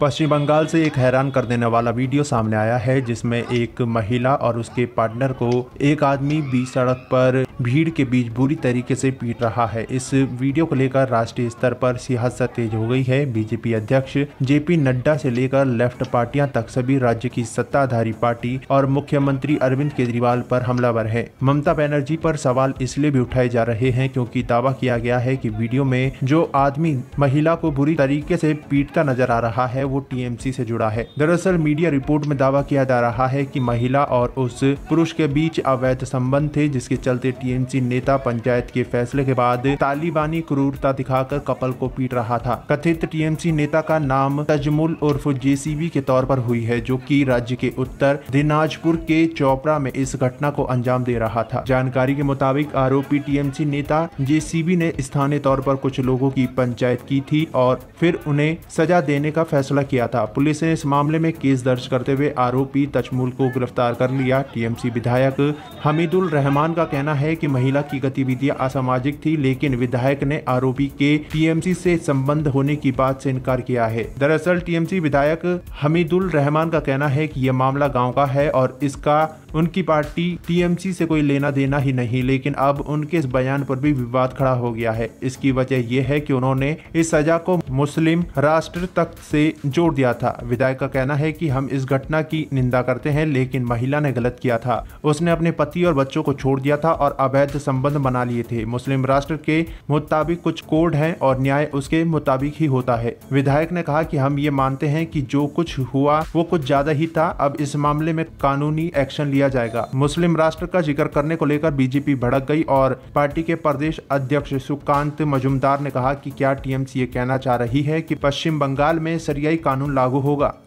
पश्चिम बंगाल से एक हैरान कर देने वाला वीडियो सामने आया है जिसमें एक महिला और उसके पार्टनर को एक आदमी बीच सड़क पर भीड़ के बीच बुरी तरीके से पीट रहा है इस वीडियो को लेकर राष्ट्रीय स्तर पर सियासत तेज हो गई है बीजेपी अध्यक्ष जेपी नड्डा से लेकर लेफ्ट पार्टियां तक सभी राज्य की सत्ताधारी पार्टी और मुख्यमंत्री अरविंद केजरीवाल पर हमलावर है ममता बनर्जी पर सवाल इसलिए भी उठाए जा रहे हैं क्योंकि दावा किया गया है कि वीडियो में जो आदमी महिला को बुरी तरीके से पीटता नजर आ रहा है वो टीएमसी से जुड़ा है दरअसल मीडिया रिपोर्ट में दावा किया जा रहा है कि महिला और उस पुरुष के बीच अवैध संबंध थे जिसके चलते टीएमसी नेता पंचायत के फैसले के बाद तालिबानी क्रूरता दिखाकर कपल को पीट रहा था कथित टीएमसी नेता का नाम तजमुल उर्फ जेसीबी के तौर पर हुई है जो कि राज्य के उत्तर दिनाजपुर के चोपड़ा में इस घटना को अंजाम दे रहा था जानकारी के मुताबिक आरोपी टीएमसी नेता जेसीबी ने स्थानीय तौर पर कुछ लोगों की पंचायत की थी और फिर उन्हें सजा देने का फैसला हमला किया था पुलिस ने इस मामले में केस दर्ज करते हुए आरोपी तजमूल को गिरफ्तार कर लिया टीएमसी विधायक हमीदुल रहमान का कहना है कि महिला की गतिविधियां असामाजिक थी लेकिन विधायक ने आरोपी के टीएमसी से संबंध होने की बात से इनकार किया है दरअसल टीएमसी विधायक हमीदुल रहमान का कहना है कि यह मामला गाँव का है और इसका उनकी पार्टी टीएमसी से कोई लेना देना ही नहीं लेकिन अब उनके इस बयान पर भी विवाद खड़ा हो गया है इसकी वजह यह है कि उन्होंने इस सजा को मुस्लिम राष्ट्र तक से जोड़ दिया था विधायक का कहना है कि हम इस घटना की निंदा करते हैं लेकिन महिला ने गलत किया था उसने अपने पति और बच्चों को छोड़ दिया था और अवैध संबंध बना लिए थे मुस्लिम राष्ट्र के मुताबिक कुछ कोड है और न्याय उसके मुताबिक ही होता है विधायक ने कहा कि हम ये मानते हैं कि जो कुछ हुआ वो कुछ ज्यादा ही था अब इस मामले में कानूनी एक्शन लिया लिया जाएगा मुस्लिम राष्ट्र का जिक्र करने को लेकर बीजेपी भड़क गई और पार्टी के प्रदेश अध्यक्ष सुकांत मजुमदार ने कहा कि क्या टीएमसी ये कहना चाह रही है कि पश्चिम बंगाल में सरियाई कानून लागू होगा